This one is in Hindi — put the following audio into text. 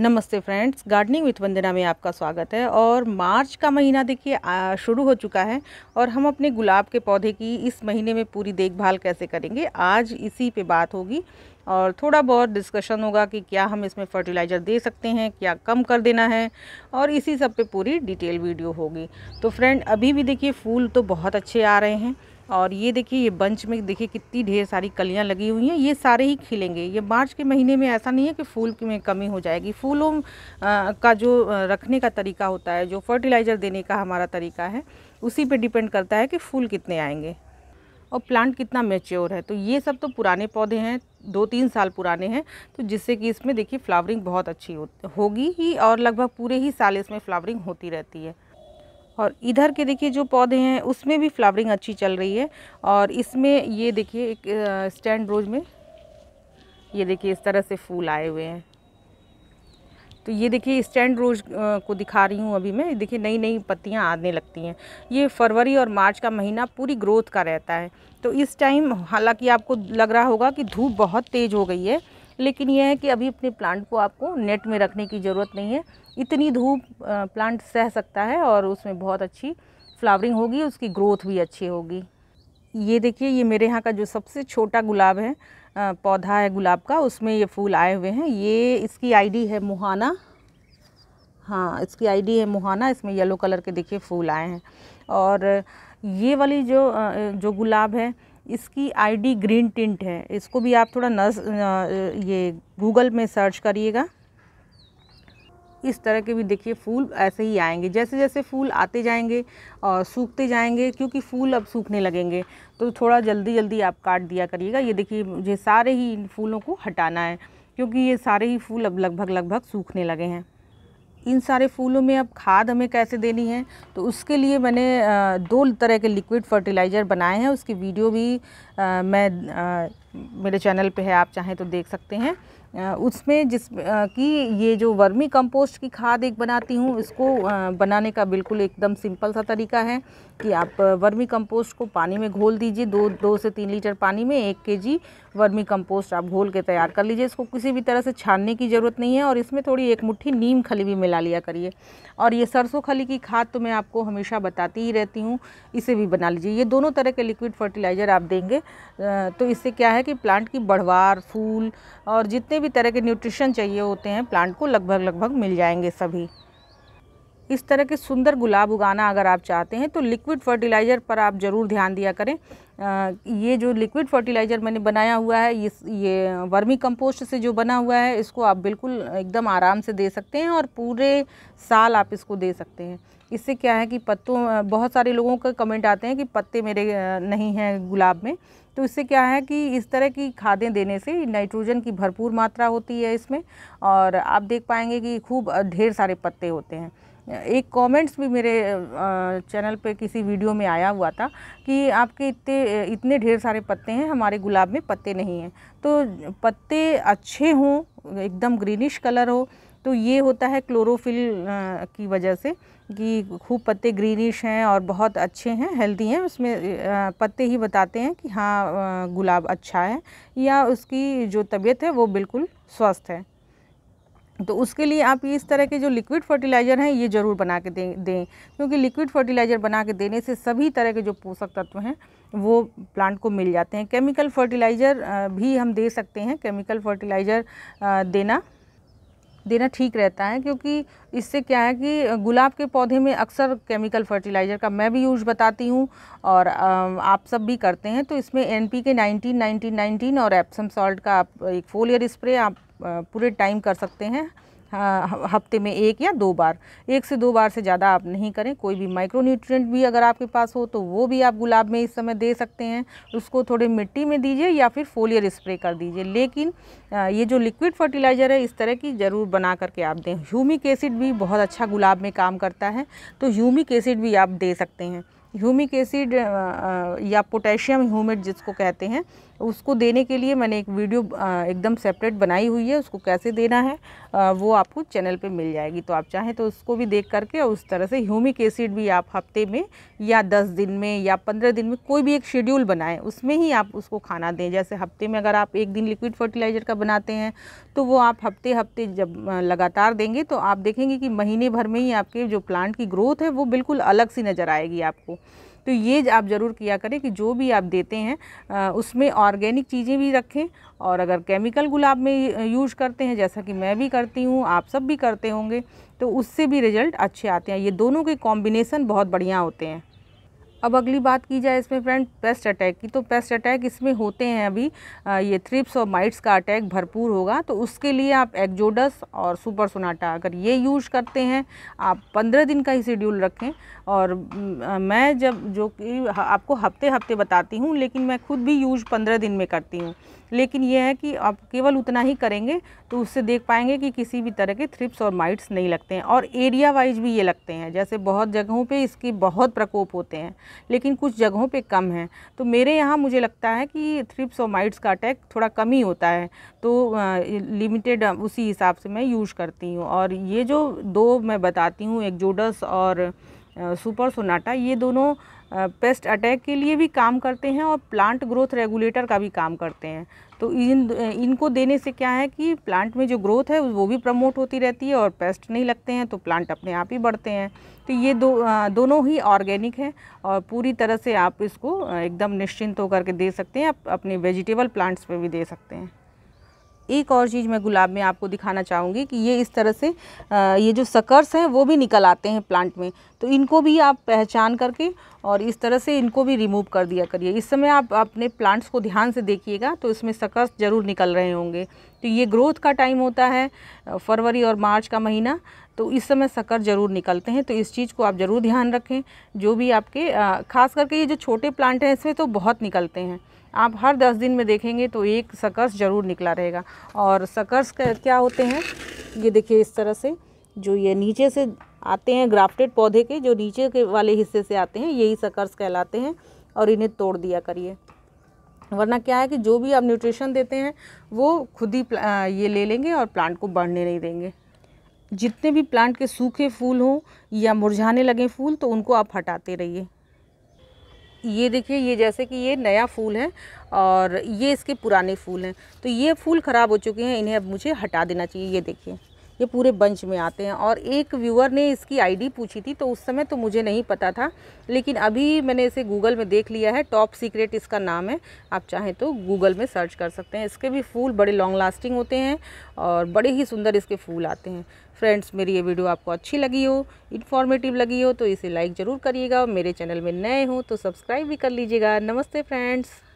नमस्ते फ्रेंड्स गार्डनिंग विथ वंदना में आपका स्वागत है और मार्च का महीना देखिए शुरू हो चुका है और हम अपने गुलाब के पौधे की इस महीने में पूरी देखभाल कैसे करेंगे आज इसी पे बात होगी और थोड़ा बहुत डिस्कशन होगा कि क्या हम इसमें फर्टिलाइज़र दे सकते हैं क्या कम कर देना है और इसी सब पे पूरी डिटेल वीडियो होगी तो फ्रेंड अभी भी देखिए फूल तो बहुत अच्छे आ रहे हैं और ये देखिए ये बंच में देखिए कितनी ढेर सारी कलियाँ लगी हुई हैं ये सारे ही खिलेंगे ये मार्च के महीने में ऐसा नहीं है कि फूल में कमी हो जाएगी फूलों का जो रखने का तरीका होता है जो फर्टिलाइज़र देने का हमारा तरीका है उसी पे डिपेंड करता है कि फूल कितने आएंगे और प्लांट कितना मेच्योर है तो ये सब तो पुराने पौधे हैं दो तीन साल पुराने हैं तो जिससे कि इसमें देखिए फ्लावरिंग बहुत अच्छी होगी ही और लगभग पूरे ही साल इसमें फ्लावरिंग होती रहती है और इधर के देखिए जो पौधे हैं उसमें भी फ्लावरिंग अच्छी चल रही है और इसमें ये देखिए एक स्टैंड रोज में ये देखिए इस तरह से फूल आए हुए हैं तो ये देखिए स्टैंड रोज को दिखा रही हूँ अभी मैं देखिए नई नई पत्तियाँ आने लगती हैं ये फरवरी और मार्च का महीना पूरी ग्रोथ का रहता है तो इस टाइम हालांकि आपको लग रहा होगा कि धूप बहुत तेज़ हो गई है लेकिन यह है कि अभी अपने प्लांट को आपको नेट में रखने की ज़रूरत नहीं है इतनी धूप प्लांट सह सकता है और उसमें बहुत अच्छी फ्लावरिंग होगी उसकी ग्रोथ भी अच्छी होगी ये देखिए ये मेरे यहाँ का जो सबसे छोटा गुलाब है पौधा है गुलाब का उसमें ये फूल आए हुए हैं ये इसकी आईडी है मुहाना हाँ इसकी आईडी है मुहाना इसमें येलो कलर के देखिए फूल आए हैं और ये वाली जो जो गुलाब है इसकी आईडी ग्रीन टिंट है इसको भी आप थोड़ा नज ये गूगल में सर्च करिएगा इस तरह के भी देखिए फूल ऐसे ही आएंगे जैसे जैसे फूल आते जाएंगे और सूखते जाएंगे क्योंकि फूल अब सूखने लगेंगे तो थोड़ा जल्दी जल्दी आप काट दिया करिएगा ये देखिए मुझे सारे ही इन फूलों को हटाना है क्योंकि ये सारे ही फूल अब लगभग लगभग सूखने लगे हैं इन सारे फूलों में अब खाद हमें कैसे देनी है तो उसके लिए मैंने दो तरह के लिक्विड फर्टिलाइज़र बनाए हैं उसकी वीडियो भी मैं मेरे चैनल पे है आप चाहें तो देख सकते हैं उसमें जिस कि ये जो वर्मी कंपोस्ट की खाद एक बनाती हूँ इसको बनाने का बिल्कुल एकदम सिंपल सा तरीका है कि आप वर्मी कंपोस्ट को पानी में घोल दीजिए दो दो से तीन लीटर पानी में एक केजी वर्मी कंपोस्ट आप घोल के तैयार कर लीजिए इसको किसी भी तरह से छानने की ज़रूरत नहीं है और इसमें थोड़ी एक मुट्ठी नीम खली भी मिला लिया करिए और ये सरसों खली की खाद तो मैं आपको हमेशा बताती ही रहती हूँ इसे भी बना लीजिए ये दोनों तरह के लिक्विड फर्टिलाइज़र आप देंगे तो इससे क्या है है कि प्लांट की बढ़वार फूल और जितने भी तरह के न्यूट्रिशन चाहिए होते हैं प्लांट को लगभग लगभग मिल जाएंगे सभी इस तरह के सुंदर गुलाब उगाना अगर आप चाहते हैं तो लिक्विड फर्टिलाइज़र पर आप ज़रूर ध्यान दिया करें आ, ये जो लिक्विड फर्टिलाइज़र मैंने बनाया हुआ है ये ये वर्मी कंपोस्ट से जो बना हुआ है इसको आप बिल्कुल एकदम आराम से दे सकते हैं और पूरे साल आप इसको दे सकते हैं इससे क्या है कि पत्तों बहुत सारे लोगों का कमेंट आते हैं कि पत्ते मेरे नहीं हैं गुलाब में तो इससे क्या है कि इस तरह की खादें देने से नाइट्रोजन की भरपूर मात्रा होती है इसमें और आप देख पाएंगे कि खूब ढेर सारे पत्ते होते हैं एक कमेंट्स भी मेरे चैनल पे किसी वीडियो में आया हुआ था कि आपके इतने इतने ढेर सारे पत्ते हैं हमारे गुलाब में पत्ते नहीं हैं तो पत्ते अच्छे हों एकदम ग्रीनिश कलर हो तो ये होता है क्लोरोफिल की वजह से कि खूब पत्ते ग्रीनिश हैं और बहुत अच्छे हैं हेल्दी हैं उसमें पत्ते ही बताते हैं कि हाँ गुलाब अच्छा है या उसकी जो तबीयत है वो बिल्कुल स्वस्थ है तो उसके लिए आप इस तरह के जो लिक्विड फर्टिलाइज़र हैं ये ज़रूर बना के दें दें क्योंकि लिक्विड फर्टिलाइज़र बना के देने से सभी तरह के जो पोषक तत्व हैं वो प्लांट को मिल जाते हैं केमिकल फर्टिलाइज़र भी हम दे सकते हैं केमिकल फर्टिलाइज़र देना देना ठीक रहता है क्योंकि इससे क्या है कि गुलाब के पौधे में अक्सर केमिकल फर्टिलाइज़र का मैं भी यूज बताती हूँ और आप सब भी करते हैं तो इसमें N P K nineteen nineteen nineteen और एप्सम सॉल्ट का आप एक फोलियर स्प्रे आप पूरे टाइम कर सकते हैं हफ्ते में एक या दो बार एक से दो बार से ज़्यादा आप नहीं करें कोई भी माइक्रो न्यूट्रिएंट भी अगर आपके पास हो तो वो भी आप गुलाब में इस समय दे सकते हैं उसको थोड़े मिट्टी में दीजिए या फिर फोलियर स्प्रे कर दीजिए लेकिन ये जो लिक्विड फर्टिलाइज़र है इस तरह की ज़रूर बना करके आप दें ह्यूमिक एसिड भी बहुत अच्छा गुलाब में काम करता है तो ह्यूमिक एसिड भी आप दे सकते हैं ह्यूमिक एसिड या पोटेशियम ह्यूमिड जिसको कहते हैं उसको देने के लिए मैंने एक वीडियो एकदम सेपरेट बनाई हुई है उसको कैसे देना है वो आपको चैनल पे मिल जाएगी तो आप चाहें तो उसको भी देख करके और उस तरह से ह्यूमिक एसिड भी आप हफ्ते में या दस दिन में या पंद्रह दिन में कोई भी एक शेड्यूल बनाएं उसमें ही आप उसको खाना दें जैसे हफ्ते में अगर आप एक दिन लिक्विड फर्टिलाइज़र का बनाते हैं तो वो आप हफ्ते हफ्ते जब लगातार देंगे तो आप देखेंगे कि महीने भर में ही आपके जो प्लांट की ग्रोथ है वो बिल्कुल अलग सी नज़र आएगी आपको तो ये आप ज़रूर किया करें कि जो भी आप देते हैं उसमें ऑर्गेनिक चीज़ें भी रखें और अगर केमिकल गुलाब में यूज करते हैं जैसा कि मैं भी करती हूँ आप सब भी करते होंगे तो उससे भी रिज़ल्ट अच्छे आते हैं ये दोनों के कॉम्बिनेसन बहुत बढ़िया होते हैं अब अगली बात की जाए इसमें फ्रेंड पेस्ट अटैक की तो पेस्ट अटैक इसमें होते हैं अभी ये थ्रिप्स और माइट्स का अटैक भरपूर होगा तो उसके लिए आप एक्जोडस और सुपर सोनाटा अगर ये यूज करते हैं आप पंद्रह दिन का ही शेड्यूल रखें और मैं जब जो कि आपको हफ्ते हफ्ते बताती हूँ लेकिन मैं खुद भी यूज पंद्रह दिन में करती हूँ लेकिन यह है कि आप केवल उतना ही करेंगे तो उससे देख पाएंगे कि किसी भी तरह के थ्रिप्स और माइट्स नहीं लगते हैं और एरिया वाइज भी ये लगते हैं जैसे बहुत जगहों पे इसके बहुत प्रकोप होते हैं लेकिन कुछ जगहों पे कम हैं तो मेरे यहाँ मुझे लगता है कि थ्रिप्स और माइट्स का अटैक थोड़ा कम ही होता है तो लिमिटेड उसी हिसाब से मैं यूज़ करती हूँ और ये जो दो मैं बताती हूँ एक और सुपर सोनाटा ये दोनों पेस्ट अटैक के लिए भी काम करते हैं और प्लांट ग्रोथ रेगुलेटर का भी काम करते हैं तो इन इनको देने से क्या है कि प्लांट में जो ग्रोथ है वो भी प्रमोट होती रहती है और पेस्ट नहीं लगते हैं तो प्लांट अपने आप ही बढ़ते हैं तो ये दो दोनों ही ऑर्गेनिक हैं और पूरी तरह से आप इसको एकदम निश्चिंत होकर के दे सकते हैं आप अपने वेजिटेबल प्लांट्स पर भी दे सकते हैं एक और चीज़ मैं गुलाब में आपको दिखाना चाहूँगी कि ये इस तरह से ये जो सकर्स हैं वो भी निकल आते हैं प्लांट में तो इनको भी आप पहचान करके और इस तरह से इनको भी रिमूव कर दिया करिए इस समय आप अपने प्लांट्स को ध्यान से देखिएगा तो इसमें सकर्स ज़रूर निकल रहे होंगे तो ये ग्रोथ का टाइम होता है फरवरी और मार्च का महीना तो इस समय सकर ज़रूर निकलते हैं तो इस चीज़ को आप ज़रूर ध्यान रखें जो भी आपके ख़ास करके ये जो छोटे प्लांट हैं इसमें तो बहुत निकलते हैं आप हर दस दिन में देखेंगे तो एक सकर्स ज़रूर निकला रहेगा और सकर्स क्या होते हैं ये देखिए इस तरह से जो ये नीचे से आते हैं ग्राफ्टेड पौधे के जो नीचे के वाले हिस्से से आते हैं यही सकर्स कहलाते हैं और इन्हें तोड़ दिया करिए वरना क्या है कि जो भी आप न्यूट्रिशन देते हैं वो खुद ही ये ले लेंगे और प्लांट को बढ़ने नहीं देंगे जितने भी प्लांट के सूखे फूल हों या मुरझाने लगे फूल तो उनको आप हटाते रहिए ये देखिए ये जैसे कि ये नया फूल है और ये इसके पुराने फूल हैं तो ये फूल ख़राब हो चुके हैं इन्हें अब मुझे हटा देना चाहिए ये देखिए ये पूरे बंच में आते हैं और एक व्यूअर ने इसकी आईडी पूछी थी तो उस समय तो मुझे नहीं पता था लेकिन अभी मैंने इसे गूगल में देख लिया है टॉप सीक्रेट इसका नाम है आप चाहें तो गूगल में सर्च कर सकते हैं इसके भी फूल बड़े लॉन्ग लास्टिंग होते हैं और बड़े ही सुंदर इसके फूल आते हैं फ्रेंड्स मेरी ये वीडियो आपको अच्छी लगी हो इन्फॉर्मेटिव लगी हो तो इसे लाइक ज़रूर करिएगा मेरे चैनल में नए हो तो सब्सक्राइब भी कर लीजिएगा नमस्ते फ्रेंड्स